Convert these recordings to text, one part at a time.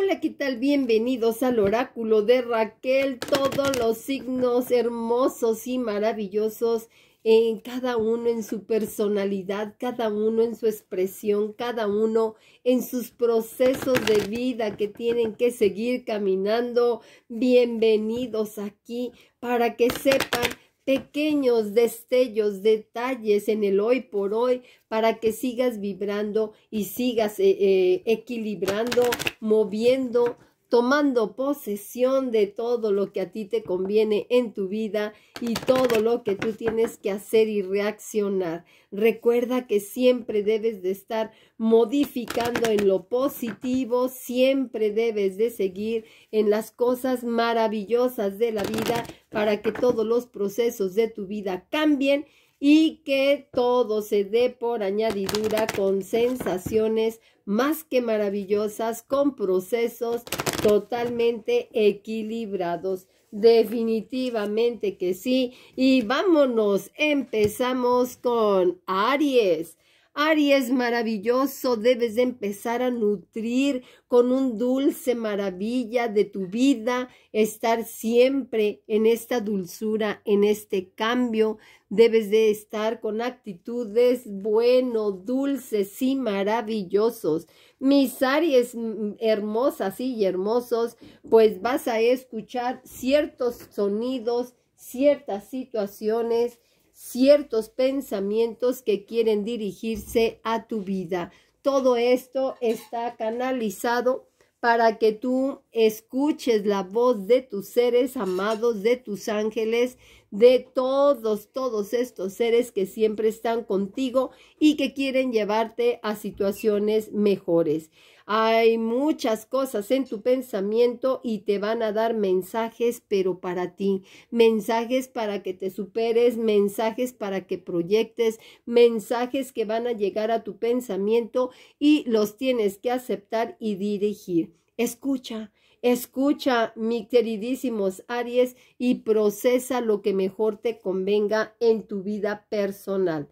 Hola, ¿qué tal? Bienvenidos al oráculo de Raquel. Todos los signos hermosos y maravillosos en cada uno en su personalidad, cada uno en su expresión, cada uno en sus procesos de vida que tienen que seguir caminando. Bienvenidos aquí para que sepan pequeños destellos, detalles en el hoy por hoy para que sigas vibrando y sigas eh, eh, equilibrando, moviendo tomando posesión de todo lo que a ti te conviene en tu vida y todo lo que tú tienes que hacer y reaccionar. Recuerda que siempre debes de estar modificando en lo positivo, siempre debes de seguir en las cosas maravillosas de la vida para que todos los procesos de tu vida cambien y que todo se dé por añadidura con sensaciones más que maravillosas, con procesos totalmente equilibrados. Definitivamente que sí. Y vámonos, empezamos con Aries. Aries maravilloso, debes de empezar a nutrir con un dulce maravilla de tu vida, estar siempre en esta dulzura, en este cambio. Debes de estar con actitudes bueno, dulces y maravillosos. Mis Aries hermosas y hermosos, pues vas a escuchar ciertos sonidos, ciertas situaciones ciertos pensamientos que quieren dirigirse a tu vida. Todo esto está canalizado para que tú escuches la voz de tus seres amados, de tus ángeles, de todos, todos estos seres que siempre están contigo y que quieren llevarte a situaciones mejores. Hay muchas cosas en tu pensamiento y te van a dar mensajes, pero para ti. Mensajes para que te superes, mensajes para que proyectes, mensajes que van a llegar a tu pensamiento y los tienes que aceptar y dirigir. Escucha. Escucha, mi queridísimos Aries, y procesa lo que mejor te convenga en tu vida personal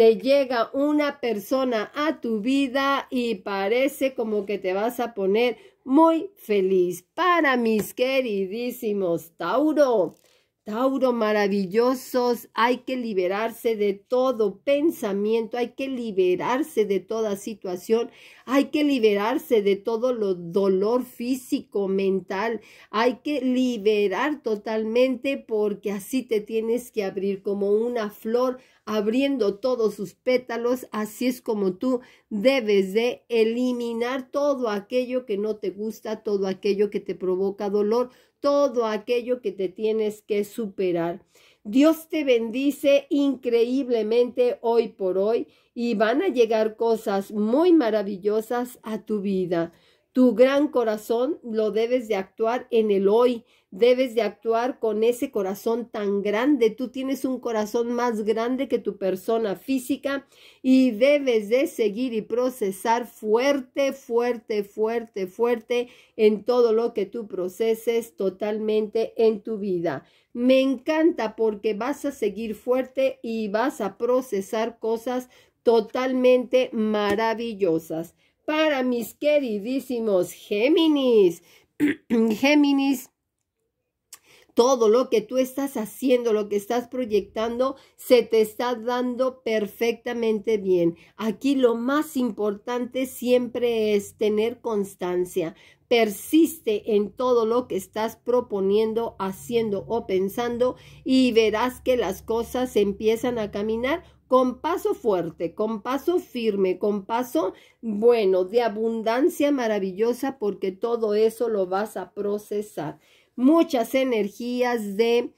te llega una persona a tu vida y parece como que te vas a poner muy feliz. Para mis queridísimos Tauro, Tauro maravillosos, hay que liberarse de todo pensamiento, hay que liberarse de toda situación, hay que liberarse de todo lo dolor físico, mental, hay que liberar totalmente porque así te tienes que abrir como una flor abriendo todos sus pétalos, así es como tú debes de eliminar todo aquello que no te gusta, todo aquello que te provoca dolor, todo aquello que te tienes que superar. Dios te bendice increíblemente hoy por hoy y van a llegar cosas muy maravillosas a tu vida. Tu gran corazón lo debes de actuar en el hoy, debes de actuar con ese corazón tan grande. Tú tienes un corazón más grande que tu persona física y debes de seguir y procesar fuerte, fuerte, fuerte, fuerte en todo lo que tú proceses totalmente en tu vida. Me encanta porque vas a seguir fuerte y vas a procesar cosas totalmente maravillosas para mis queridísimos Géminis. Géminis, todo lo que tú estás haciendo, lo que estás proyectando, se te está dando perfectamente bien. Aquí lo más importante siempre es tener constancia. Persiste en todo lo que estás proponiendo, haciendo o pensando y verás que las cosas empiezan a caminar con paso fuerte, con paso firme, con paso bueno, de abundancia maravillosa, porque todo eso lo vas a procesar. Muchas energías de,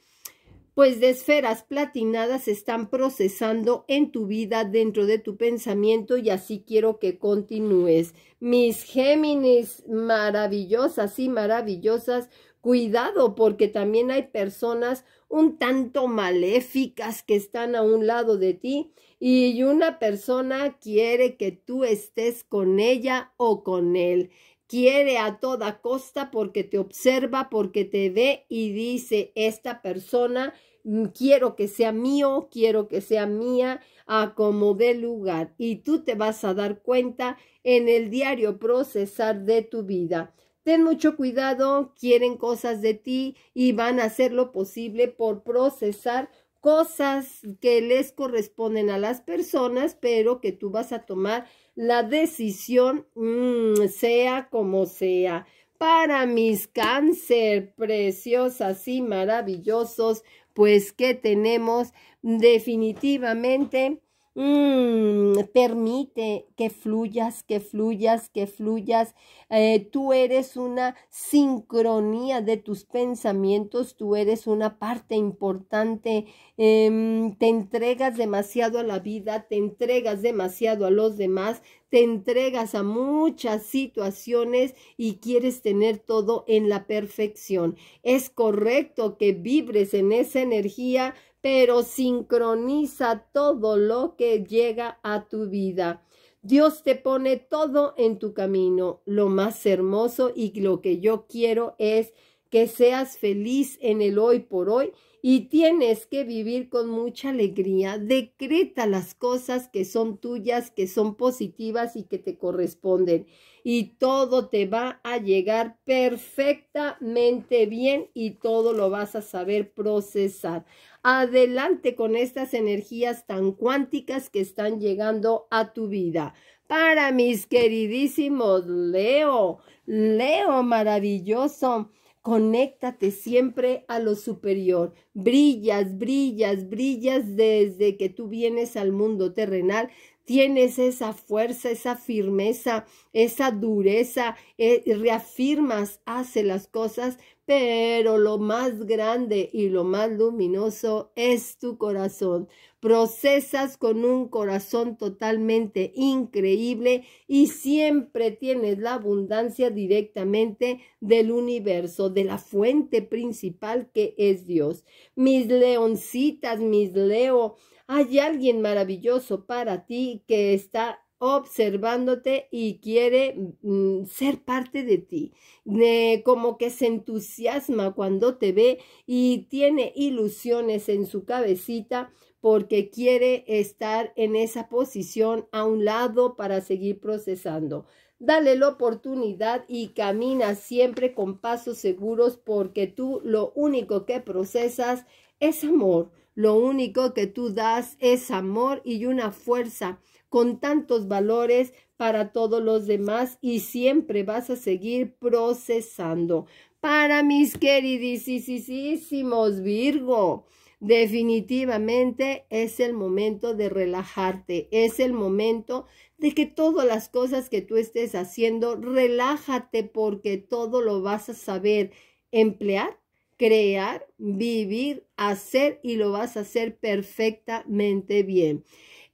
pues de esferas platinadas se están procesando en tu vida, dentro de tu pensamiento, y así quiero que continúes. Mis Géminis maravillosas y maravillosas, cuidado, porque también hay personas un tanto maléficas que están a un lado de ti y una persona quiere que tú estés con ella o con él. Quiere a toda costa porque te observa, porque te ve y dice, esta persona mm, quiero que sea mío, quiero que sea mía, a como lugar. Y tú te vas a dar cuenta en el diario procesar de tu vida. Ten mucho cuidado, quieren cosas de ti y van a hacer lo posible por procesar cosas que les corresponden a las personas, pero que tú vas a tomar la decisión, mm, sea como sea. Para mis cáncer, preciosas y maravillosos, pues que tenemos definitivamente Mm, permite que fluyas, que fluyas, que fluyas. Eh, tú eres una sincronía de tus pensamientos, tú eres una parte importante. Em, te entregas demasiado a la vida, te entregas demasiado a los demás, te entregas a muchas situaciones y quieres tener todo en la perfección. Es correcto que vibres en esa energía, pero sincroniza todo lo que llega a tu vida. Dios te pone todo en tu camino. Lo más hermoso y lo que yo quiero es que seas feliz en el hoy por hoy y tienes que vivir con mucha alegría. Decreta las cosas que son tuyas, que son positivas y que te corresponden. Y todo te va a llegar perfectamente bien y todo lo vas a saber procesar. Adelante con estas energías tan cuánticas que están llegando a tu vida. Para mis queridísimos Leo, Leo maravilloso, conéctate siempre a lo superior. Brillas, brillas, brillas desde que tú vienes al mundo terrenal, tienes esa fuerza, esa firmeza, esa dureza, eh, reafirmas, hace las cosas, pero lo más grande y lo más luminoso es tu corazón. Procesas con un corazón totalmente increíble y siempre tienes la abundancia directamente del universo, de la fuente principal que es Dios. Mis leoncitas, mis leo, hay alguien maravilloso para ti que está observándote y quiere mm, ser parte de ti. como que se entusiasma cuando te ve y tiene ilusiones en su cabecita porque quiere estar en esa posición a un lado para seguir procesando. Dale la oportunidad y camina siempre con pasos seguros porque tú lo único que procesas es amor lo único que tú das es amor y una fuerza con tantos valores para todos los demás y siempre vas a seguir procesando. Para mis queridísimos Virgo, definitivamente es el momento de relajarte, es el momento de que todas las cosas que tú estés haciendo, relájate porque todo lo vas a saber emplear crear, vivir, hacer y lo vas a hacer perfectamente bien.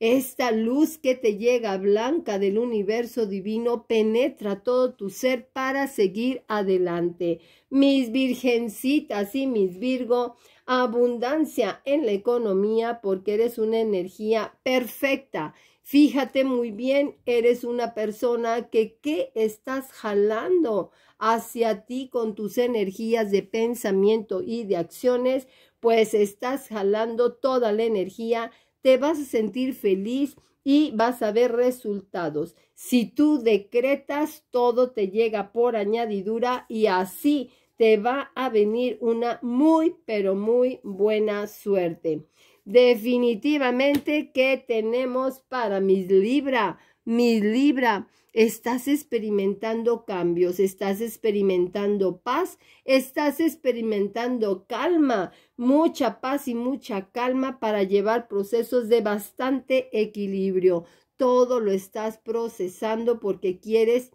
Esta luz que te llega blanca del universo divino penetra todo tu ser para seguir adelante. Mis virgencitas y mis Virgo, abundancia en la economía porque eres una energía perfecta. Fíjate muy bien, eres una persona que ¿qué estás jalando? hacia ti con tus energías de pensamiento y de acciones, pues estás jalando toda la energía, te vas a sentir feliz y vas a ver resultados. Si tú decretas, todo te llega por añadidura y así te va a venir una muy, pero muy buena suerte. Definitivamente, ¿qué tenemos para mis Libra? Mi Libra, estás experimentando cambios, estás experimentando paz, estás experimentando calma, mucha paz y mucha calma para llevar procesos de bastante equilibrio. Todo lo estás procesando porque quieres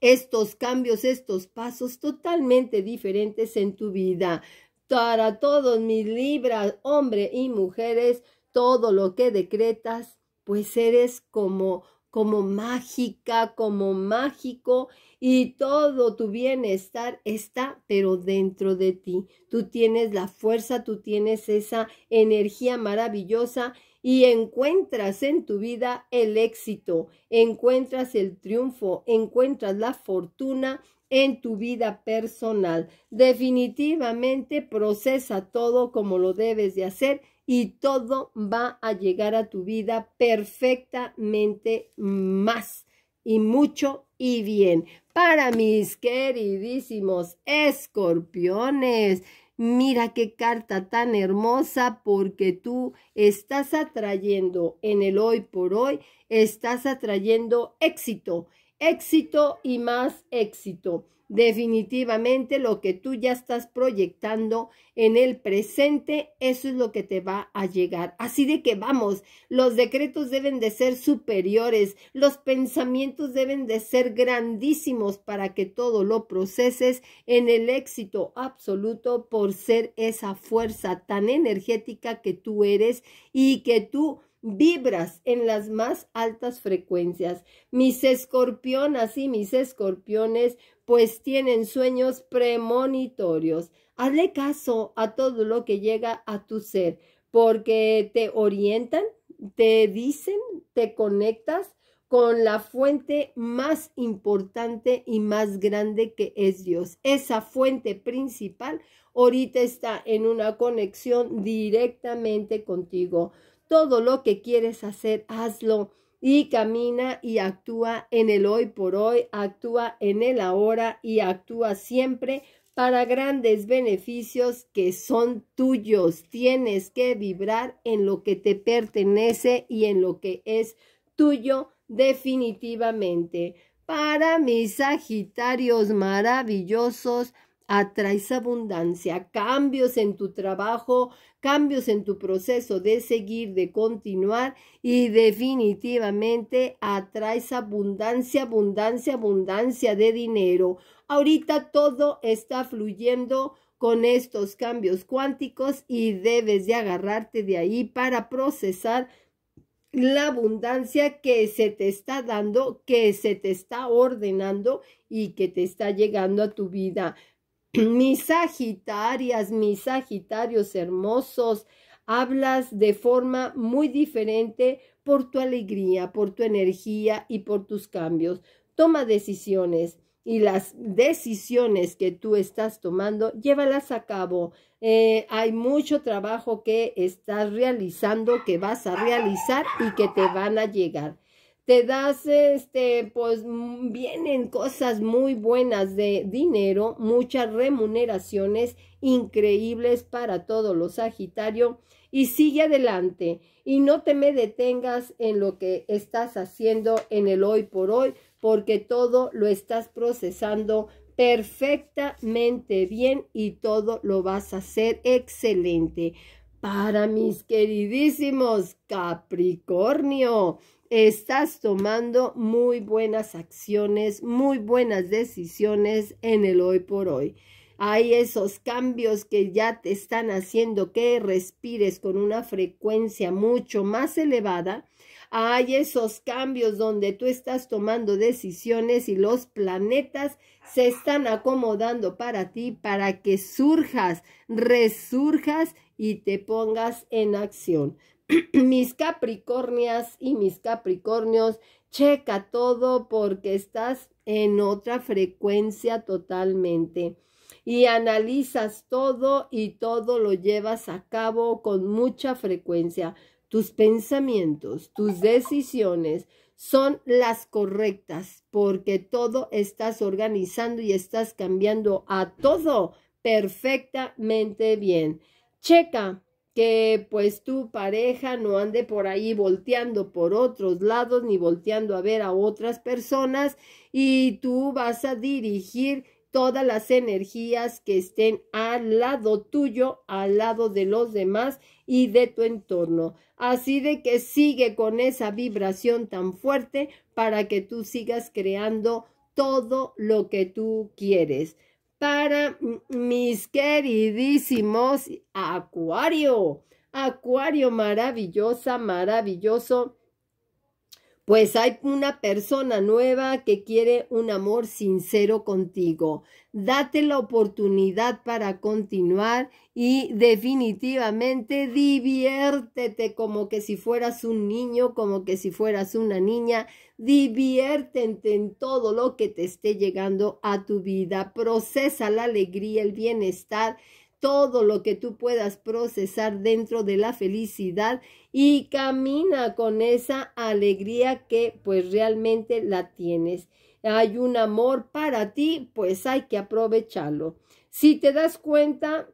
estos cambios, estos pasos totalmente diferentes en tu vida. Para todos mis libras, hombres y mujeres, todo lo que decretas pues eres como como mágica, como mágico, y todo tu bienestar está, pero dentro de ti. Tú tienes la fuerza, tú tienes esa energía maravillosa y encuentras en tu vida el éxito, encuentras el triunfo, encuentras la fortuna en tu vida personal. Definitivamente procesa todo como lo debes de hacer y todo va a llegar a tu vida perfectamente más y mucho y bien. Para mis queridísimos escorpiones, mira qué carta tan hermosa porque tú estás atrayendo en el hoy por hoy, estás atrayendo éxito, éxito y más éxito. Definitivamente lo que tú ya estás proyectando en el presente, eso es lo que te va a llegar. Así de que vamos, los decretos deben de ser superiores, los pensamientos deben de ser grandísimos para que todo lo proceses en el éxito absoluto por ser esa fuerza tan energética que tú eres y que tú vibras en las más altas frecuencias. Mis escorpionas y mis escorpiones pues tienen sueños premonitorios. Hazle caso a todo lo que llega a tu ser, porque te orientan, te dicen, te conectas con la fuente más importante y más grande que es Dios. Esa fuente principal ahorita está en una conexión directamente contigo. Todo lo que quieres hacer, hazlo y camina y actúa en el hoy por hoy, actúa en el ahora y actúa siempre para grandes beneficios que son tuyos. Tienes que vibrar en lo que te pertenece y en lo que es tuyo definitivamente. Para mis Sagitarios maravillosos, atraes abundancia, cambios en tu trabajo, cambios en tu proceso de seguir, de continuar y definitivamente atraes abundancia, abundancia, abundancia de dinero. Ahorita todo está fluyendo con estos cambios cuánticos y debes de agarrarte de ahí para procesar la abundancia que se te está dando, que se te está ordenando y que te está llegando a tu vida. mis Sagitarias, mis Sagitarios hermosos, hablas de forma muy diferente por tu alegría, por tu energía y por tus cambios. Toma decisiones y las decisiones que tú estás tomando, llévalas a cabo. Eh, hay mucho trabajo que estás realizando, que vas a realizar y que te van a llegar te das, este, pues vienen cosas muy buenas de dinero, muchas remuneraciones increíbles para todos los Sagitario y sigue adelante y no te me detengas en lo que estás haciendo en el hoy por hoy porque todo lo estás procesando perfectamente bien y todo lo vas a hacer excelente. Para mis queridísimos Capricornio, estás tomando muy buenas acciones, muy buenas decisiones en el hoy por hoy. Hay esos cambios que ya te están haciendo que respires con una frecuencia mucho más elevada. Hay esos cambios donde tú estás tomando decisiones y los planetas se están acomodando para ti para que surjas, resurjas y te pongas en acción. mis Capricornias y mis Capricornios, checa todo porque estás en otra frecuencia totalmente. Y analizas todo y todo lo llevas a cabo con mucha frecuencia. Tus pensamientos, tus decisiones son las correctas porque todo estás organizando y estás cambiando a todo perfectamente bien. Checa que pues tu pareja no ande por ahí volteando por otros lados ni volteando a ver a otras personas y tú vas a dirigir todas las energías que estén al lado tuyo, al lado de los demás y de tu entorno. Así de que sigue con esa vibración tan fuerte para que tú sigas creando todo lo que tú quieres para mis queridísimos Acuario. Acuario maravillosa, maravilloso pues hay una persona nueva que quiere un amor sincero contigo. Date la oportunidad para continuar y definitivamente diviértete como que si fueras un niño, como que si fueras una niña. Diviértete en todo lo que te esté llegando a tu vida. Procesa la alegría, el bienestar todo lo que tú puedas procesar dentro de la felicidad y camina con esa alegría que pues realmente la tienes. Hay un amor para ti, pues hay que aprovecharlo. Si te das cuenta,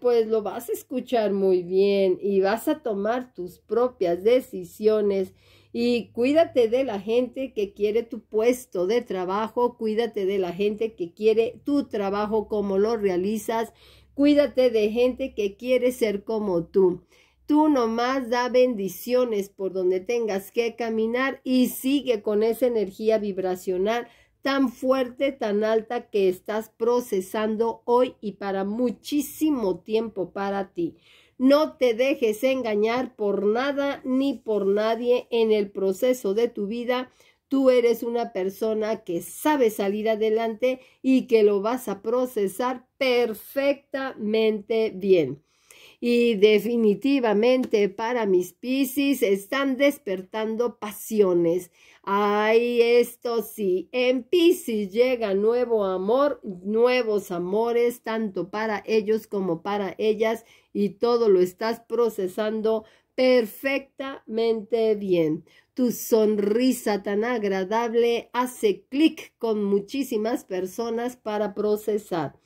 pues lo vas a escuchar muy bien y vas a tomar tus propias decisiones. Y cuídate de la gente que quiere tu puesto de trabajo, cuídate de la gente que quiere tu trabajo, como lo realizas Cuídate de gente que quiere ser como tú. Tú nomás da bendiciones por donde tengas que caminar y sigue con esa energía vibracional tan fuerte, tan alta que estás procesando hoy y para muchísimo tiempo para ti. No te dejes engañar por nada ni por nadie en el proceso de tu vida Tú eres una persona que sabe salir adelante y que lo vas a procesar perfectamente bien. Y definitivamente para mis Piscis están despertando pasiones. Ay, esto sí, en Piscis llega nuevo amor, nuevos amores, tanto para ellos como para ellas, y todo lo estás procesando perfectamente bien. Tu sonrisa tan agradable hace clic con muchísimas personas para procesar.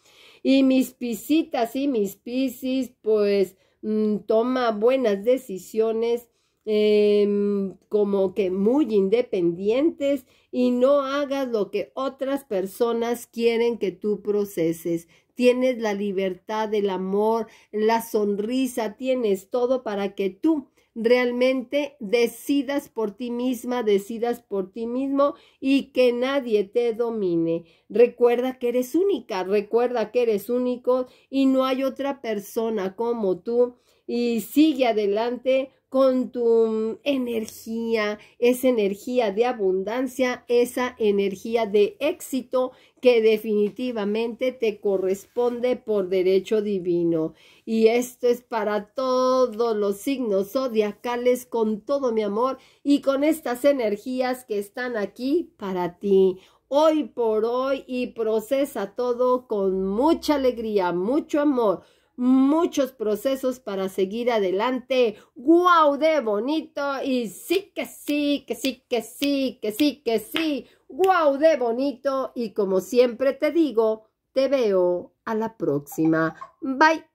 Y mis pisitas y mis pisis, pues mm, toma buenas decisiones em, como que muy independientes y no hagas lo que otras personas quieren que tú proceses. Tienes la libertad, el amor, la sonrisa, tienes todo para que tú realmente decidas por ti misma, decidas por ti mismo y que nadie te domine. Recuerda que eres única, recuerda que eres único y no hay otra persona como tú y sigue adelante con tu mm, energía, esa energía de abundancia, esa energía de éxito que definitivamente te corresponde por derecho divino. Y esto es para todos los signos zodiacales con todo mi amor y con estas energías que están aquí para ti hoy por hoy y procesa todo con mucha alegría, mucho amor, muchos procesos para seguir adelante. guau ¡De bonito! Y sí que sí, que sí, que sí, que sí, que sí. guau ¡De bonito! Y como siempre te digo, te veo a la próxima. Bye.